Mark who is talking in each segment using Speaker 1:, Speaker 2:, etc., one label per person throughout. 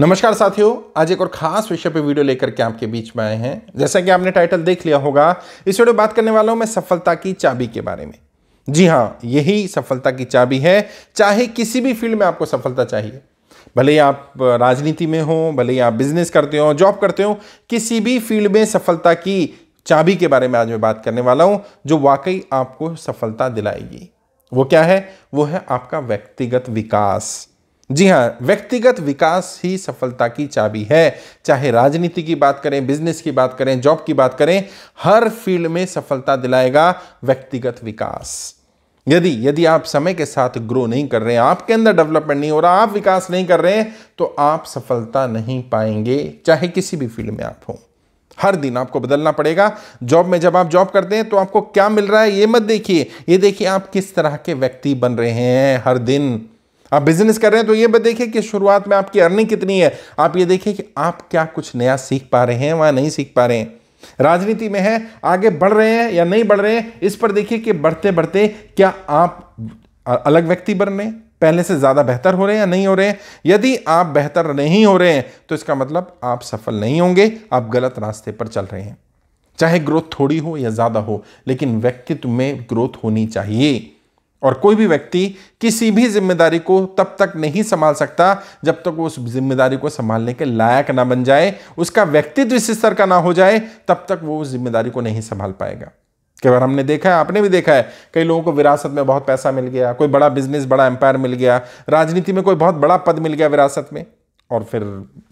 Speaker 1: नमस्कार साथियों आज एक और खास विषय पर वीडियो लेकर के आपके बीच में आए हैं जैसा कि आपने टाइटल देख लिया होगा इस वीडियो बात करने वाला हूं मैं सफलता की चाबी के बारे में जी हाँ यही सफलता की चाबी है चाहे किसी भी फील्ड में आपको सफलता चाहिए भले ही आप राजनीति में हो भले ही आप बिजनेस करते हो जॉब करते हो किसी भी फील्ड में सफलता की चाबी के बारे में आज मैं बात करने वाला हूँ जो वाकई आपको सफलता दिलाएगी वो क्या है वो है आपका व्यक्तिगत विकास जी हाँ व्यक्तिगत विकास ही सफलता की चाबी है चाहे राजनीति की बात करें बिजनेस की बात करें जॉब की बात करें हर फील्ड में सफलता दिलाएगा व्यक्तिगत विकास यदि यदि आप समय के साथ ग्रो नहीं कर रहे हैं आपके अंदर डेवलपमेंट नहीं हो रहा आप विकास नहीं कर रहे हैं तो आप सफलता नहीं पाएंगे चाहे किसी भी फील्ड में आप हो हर दिन आपको बदलना पड़ेगा जॉब में जब आप जॉब करते हैं तो आपको क्या मिल रहा है ये मत देखिए ये देखिए आप किस तरह के व्यक्ति बन रहे हैं हर दिन आप बिजनेस कर रहे हैं तो ये देखिए कि शुरुआत में आपकी अर्निंग कितनी है आप ये देखिए कि आप क्या कुछ नया सीख पा रहे हैं वहाँ नहीं सीख पा रहे हैं राजनीति में है आगे बढ़ रहे हैं या नहीं बढ़ रहे हैं इस पर देखिए कि बढ़ते बढ़ते क्या आप अलग व्यक्ति बन रहे हैं पहले से ज़्यादा बेहतर हो रहे हैं या नहीं हो रहे हैं यदि आप बेहतर नहीं हो रहे हैं तो इसका मतलब आप सफल नहीं होंगे आप गलत रास्ते पर चल रहे हैं चाहे ग्रोथ थोड़ी हो या ज़्यादा हो लेकिन व्यक्तित्व में ग्रोथ होनी चाहिए और कोई भी व्यक्ति किसी भी जिम्मेदारी को तब तक नहीं संभाल सकता जब तक वो उस जिम्मेदारी को संभालने के लायक ना बन जाए उसका व्यक्तित्व इस स्तर का ना हो जाए तब तक वो उस जिम्मेदारी को नहीं संभाल पाएगा कई बार हमने देखा है आपने भी देखा है कई लोगों को विरासत में बहुत पैसा मिल गया कोई बड़ा बिजनेस बड़ा एम्पायर मिल गया राजनीति में कोई बहुत बड़ा पद मिल गया विरासत में और फिर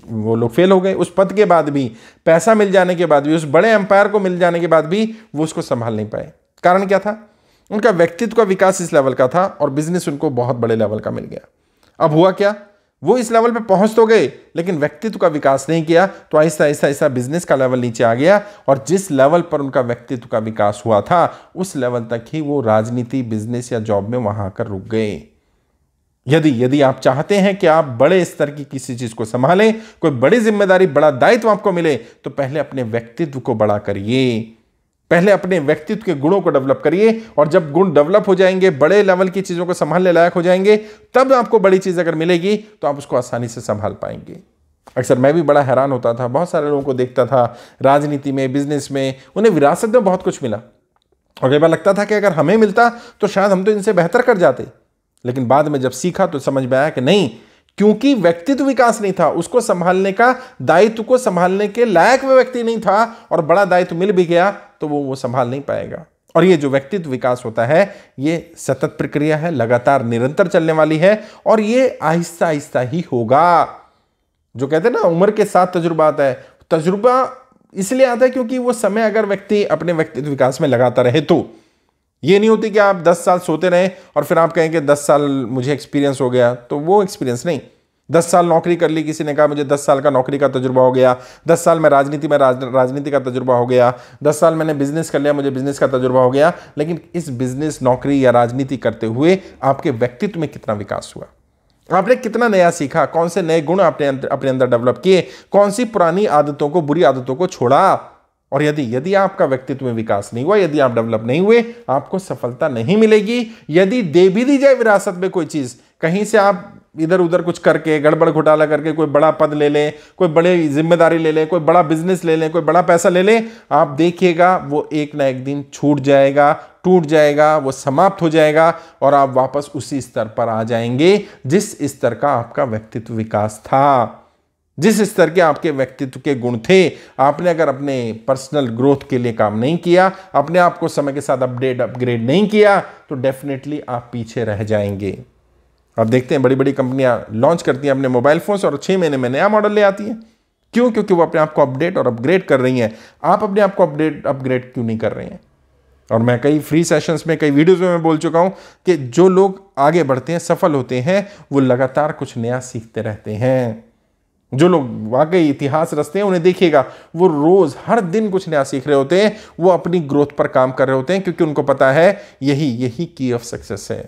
Speaker 1: वो लोग फेल हो गए उस पद के बाद भी पैसा मिल जाने के बाद भी उस बड़े एम्पायर को मिल जाने के बाद भी वो उसको संभाल नहीं पाए कारण क्या था उनका व्यक्तित्व का विकास इस लेवल का था और बिजनेस उनको बहुत बड़े लेवल का मिल गया अब हुआ क्या वो इस लेवल पे पहुंच तो गए लेकिन व्यक्तित्व का विकास नहीं किया तो ऐसा ऐसा ऐसा बिजनेस का लेवल नीचे आ गया और जिस लेवल पर उनका व्यक्तित्व का विकास हुआ था उस लेवल तक ही वो राजनीति बिजनेस या जॉब में वहां आकर रुक गए यदि यदि आप चाहते हैं कि आप बड़े स्तर की किसी चीज को संभालें कोई बड़ी जिम्मेदारी बड़ा दायित्व आपको मिले तो पहले अपने व्यक्तित्व को बड़ा करिए पहले अपने व्यक्तित्व के गुणों को डेवलप करिए और जब गुण डेवलप हो जाएंगे बड़े लेवल की चीज़ों को संभालने लायक हो जाएंगे तब आपको बड़ी चीज़ अगर मिलेगी तो आप उसको आसानी से संभाल पाएंगे अक्सर मैं भी बड़ा हैरान होता था बहुत सारे लोगों को देखता था राजनीति में बिजनेस में उन्हें विरासत में बहुत कुछ मिला और कई बार लगता था कि अगर हमें मिलता तो शायद हम तो इनसे बेहतर कर जाते लेकिन बाद में जब सीखा तो समझ में आया कि नहीं क्योंकि व्यक्तित्व विकास नहीं था उसको संभालने का दायित्व को संभालने के लायक वह व्यक्ति नहीं था और बड़ा दायित्व मिल भी गया तो वो वो संभाल नहीं पाएगा और ये जो व्यक्तित्व विकास होता है ये सतत प्रक्रिया है लगातार निरंतर चलने वाली है और ये आहिस्ता आहिस्ता ही होगा जो कहते हैं ना उम्र के साथ तजुर्बा आता है तजुर्बा इसलिए आता है क्योंकि वो समय अगर व्यक्ति अपने व्यक्तित्व विकास में लगाता रहे तो ये नहीं होती कि आप 10 साल सोते रहें और फिर आप कहें कि 10 साल मुझे एक्सपीरियंस हो गया तो वो एक्सपीरियंस नहीं दस साल नौकरी कर ली किसी ने कहा मुझे दस साल का नौकरी का तजुर्बा हो गया दस साल में राजनीति में राज, राजनीति का तजुर्बा हो गया दस साल मैंने बिजनेस कर लिया मुझे बिजनेस का तजुर्बा हो गया लेकिन इस बिजनेस नौकरी या राजनीति करते हुए आपके व्यक्तित्व में कितना विकास हुआ आपने कितना नया सीखा कौन से नए गुण आपने अपने अंदर डेवलप किए कौन सी पुरानी आदतों को बुरी आदतों को छोड़ा और यदि यदि आपका व्यक्तित्व में विकास नहीं हुआ यदि आप डेवलप नहीं हुए आपको सफलता नहीं मिलेगी यदि दे भी दी जाए विरासत में कोई चीज कहीं से आप इधर उधर कुछ करके गड़बड़ घोटाला करके कोई बड़ा पद ले लें कोई बड़े जिम्मेदारी ले लें कोई बड़ा बिजनेस ले लें कोई बड़ा पैसा ले लें आप देखिएगा वो एक ना एक दिन छूट जाएगा टूट जाएगा वो समाप्त हो जाएगा और आप वापस उसी स्तर पर आ जाएंगे जिस स्तर का आपका व्यक्तित्व विकास था जिस स्तर के आपके व्यक्तित्व के गुण थे आपने अगर अपने पर्सनल ग्रोथ के लिए काम नहीं किया अपने आप को समय के साथ अपडेट अपग्रेड नहीं किया तो डेफिनेटली आप पीछे रह जाएंगे आप देखते हैं बड़ी बड़ी कंपनियां लॉन्च करती हैं अपने मोबाइल फोन्स और छः महीने में नया मॉडल ले आती हैं क्यों क्योंकि वो अपने आप को अपडेट और अपग्रेड कर रही हैं आप अपने आप को अपडेट अपग्रेड क्यों नहीं कर रहे हैं और मैं कई फ्री सेशंस में कई वीडियोज़ में मैं बोल चुका हूँ कि जो लोग आगे बढ़ते हैं सफल होते हैं वो लगातार कुछ नया सीखते रहते हैं जो लोग वाकई इतिहास रचते हैं उन्हें देखिएगा वो रोज़ हर दिन कुछ नया सीख रहे होते हैं वो अपनी ग्रोथ पर काम कर रहे होते हैं क्योंकि उनको पता है यही यही की ऑफ सक्सेस है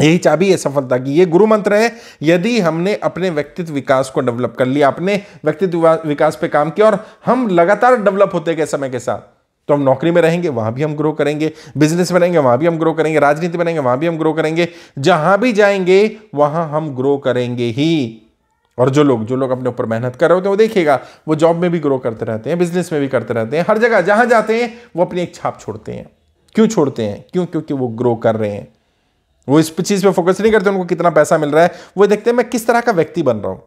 Speaker 1: यही चाबी है सफलता की ये गुरु मंत्र है यदि हमने अपने व्यक्तित्व विकास को डेवलप कर लिया अपने व्यक्तित्व विकास पे काम किया और हम लगातार डेवलप होते गए समय के साथ तो हम नौकरी में रहेंगे वहां भी हम ग्रो करेंगे बिजनेस में रहेंगे वहां भी हम ग्रो करेंगे राजनीति में रहेंगे वहां भी हम ग्रो करेंगे जहां भी जाएंगे वहां हम ग्रो करेंगे ही और जो लोग जो लोग अपने ऊपर मेहनत कर रहे होते हैं वो देखिएगा वो जॉब में भी ग्रो करते रहते हैं बिजनेस में भी करते रहते हैं हर जगह जहां जाते हैं वो अपनी एक छाप छोड़ते हैं क्यों छोड़ते हैं क्यों क्योंकि वो ग्रो कर रहे हैं वो इस चीज़ पे फोकस नहीं करते उनको कितना पैसा मिल रहा है वो देखते हैं मैं किस तरह का व्यक्ति बन रहा हूं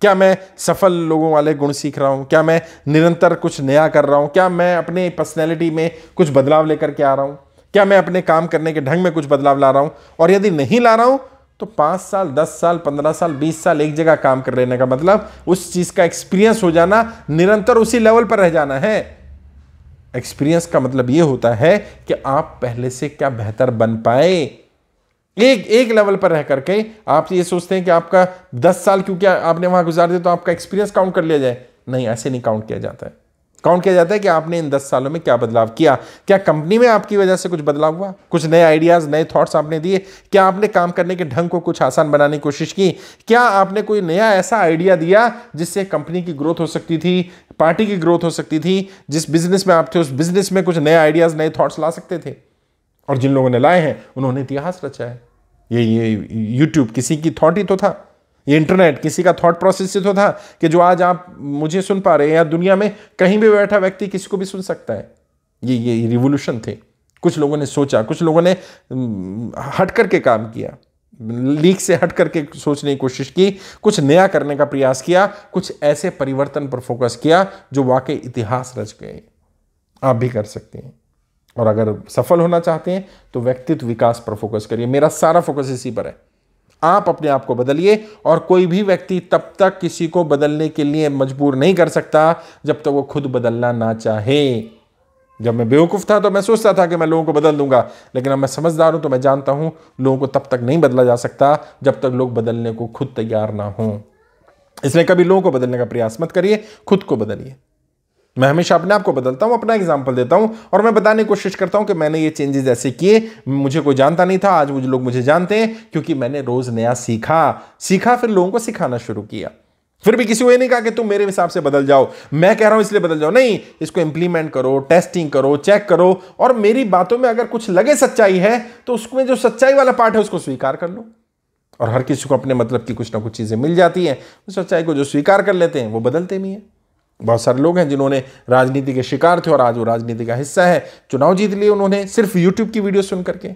Speaker 1: क्या मैं सफल लोगों वाले गुण सीख रहा हूं क्या मैं निरंतर कुछ नया कर रहा हूं क्या मैं अपने पर्सनैलिटी में कुछ बदलाव लेकर के आ रहा हूं क्या मैं अपने काम करने के ढंग में कुछ बदलाव ला रहा हूं और यदि नहीं ला रहा हूं तो पांच साल दस साल पंद्रह साल बीस साल एक जगह काम कर लेने का मतलब उस चीज़ का एक्सपीरियंस हो जाना निरंतर उसी लेवल पर रह जाना है एक्सपीरियंस का मतलब यह होता है कि आप पहले से क्या बेहतर बन पाए एक एक लेवल पर रह करके आप ये सोचते हैं कि आपका दस साल क्योंकि आपने वहां गुजार दिया तो आपका एक्सपीरियंस काउंट कर लिया जाए नहीं ऐसे नहीं काउंट किया जाता है काउंट किया जाता है कि आपने इन दस सालों में क्या बदलाव किया क्या कंपनी में आपकी वजह से कुछ बदलाव हुआ कुछ नए आइडियाज़ नए थॉट्स आपने दिए क्या आपने काम करने के ढंग को कुछ आसान बनाने की कोशिश की क्या आपने कोई नया ऐसा आइडिया दिया जिससे कंपनी की ग्रोथ हो सकती थी पार्टी की ग्रोथ हो सकती थी जिस बिजनेस में आप थे उस बिजनेस में कुछ नए आइडियाज़ नए थॉट्स ला सकते थे और जिन लोगों ने लाए हैं उन्होंने इतिहास रचा है ये ये यूट्यूब किसी की थॉट ही तो था ये इंटरनेट किसी का थॉट प्रोसेस ही तो था कि जो आज आप मुझे सुन पा रहे हैं या दुनिया में कहीं भी बैठा व्यक्ति किसी को भी सुन सकता है ये ये रिवोल्यूशन थे कुछ लोगों ने सोचा कुछ लोगों ने हम्म, हट करके काम किया लीक से हट करके सोचने की कोशिश की कुछ नया करने का प्रयास किया कुछ ऐसे परिवर्तन पर फोकस किया जो वाकई इतिहास रच गए आप भी कर सकते हैं और अगर सफल होना चाहते हैं तो व्यक्तित्व विकास पर फोकस करिए मेरा सारा फोकस इसी पर है आप अपने आप को बदलिए और कोई भी व्यक्ति तब तक किसी को बदलने के लिए मजबूर नहीं कर सकता जब तक तो वो खुद बदलना ना चाहे जब मैं बेवकूफ़ था तो मैं सोचता था कि मैं लोगों को बदल दूंगा लेकिन अब मैं समझदार हूं तो मैं जानता हूं लोगों को तब तक नहीं बदला जा सकता जब तक लोग बदलने को खुद तैयार ना हों इसलिए कभी लोगों को बदलने का प्रयास मत करिए खुद को बदलिए मैं हमेशा अपने आप को बदलता हूँ अपना एग्जाम्पल देता हूँ और मैं बताने की कोशिश करता हूँ कि मैंने ये चेंजेस ऐसे किए मुझे कोई जानता नहीं था आज मुझे लोग मुझे जानते हैं क्योंकि मैंने रोज़ नया सीखा सीखा फिर लोगों को सिखाना शुरू किया फिर भी किसी को ये नहीं कहा कि तुम मेरे हिसाब से बदल जाओ मैं कह रहा हूं इसलिए बदल जाओ नहीं इसको इंप्लीमेंट करो टेस्टिंग करो चेक करो और मेरी बातों में अगर कुछ लगे सच्चाई है तो उसमें जो सच्चाई वाला पार्ट है उसको स्वीकार कर लो और हर किसी को अपने मतलब की कुछ ना कुछ चीज़ें मिल जाती हैं उस सच्चाई को जो स्वीकार कर लेते हैं वो बदलते भी हैं बहुत सारे लोग हैं जिन्होंने राजनीति के शिकार थे और आज वो राजनीति का हिस्सा है चुनाव जीत लिए उन्होंने सिर्फ यूट्यूब की वीडियो सुन करके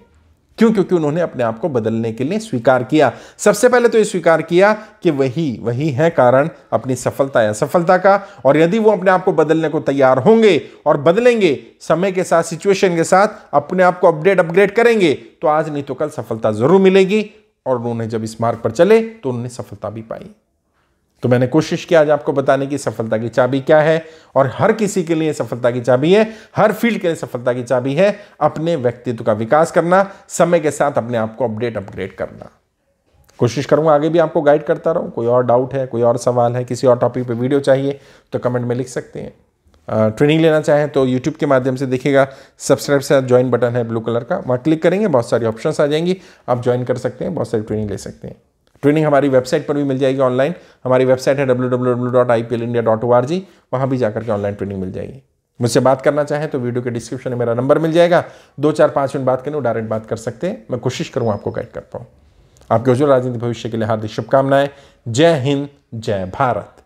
Speaker 1: क्यों क्योंकि उन्होंने अपने आप को बदलने के लिए स्वीकार किया सबसे पहले तो ये स्वीकार किया कि वही वही है कारण अपनी सफलता या सफलता का और यदि वो अपने आप को बदलने को तैयार होंगे और बदलेंगे समय के साथ सिचुएशन के साथ अपने आप को अपडेट अपग्रेड करेंगे तो आज नहीं तो कल सफलता ज़रूर मिलेगी और उन्होंने जब इस मार्ग पर चले तो उन्होंने सफलता भी पाई तो मैंने कोशिश की आज आपको बताने की सफलता की चाबी क्या है और हर किसी के लिए सफलता की चाबी है हर फील्ड के लिए सफलता की चाबी है अपने व्यक्तित्व का विकास करना समय के साथ अपने आप को अपडेट अपग्रेड करना कोशिश करूंगा आगे भी आपको गाइड करता रहूं कोई और डाउट है कोई और सवाल है किसी और टॉपिक पे वीडियो चाहिए तो कमेंट में लिख सकते हैं ट्रेनिंग लेना चाहें तो यूट्यूब के माध्यम से देखिएगा सब्सक्राइब से ज्वाइन बटन है ब्लू कलर का वहाँ क्लिक करेंगे बहुत सारी ऑप्शन आ जाएंगी आप ज्वाइन कर सकते हैं बहुत सारी ट्रेनिंग ले सकते हैं ट्रेनिंग हमारी वेबसाइट पर भी मिल जाएगी ऑनलाइन हमारी वेबसाइट है W W W dot I P L India dot O R G वहाँ भी जाकर के ऑनलाइन ट्रेनिंग मिल जाएगी मुझसे बात करना चाहें तो वीडियो के डिस्क्रिप्शन में मेरा नंबर मिल जाएगा दो चार पाँच मिनट बात करें डायरेक्ट बात कर सकते हैं मैं कोशिश करूँ आपको गाइड कर पाऊँ आपके उज्जवल राजनीतिक भविष्य के लिए हार्दिक शुभकामनाएं जय हिंद जय भारत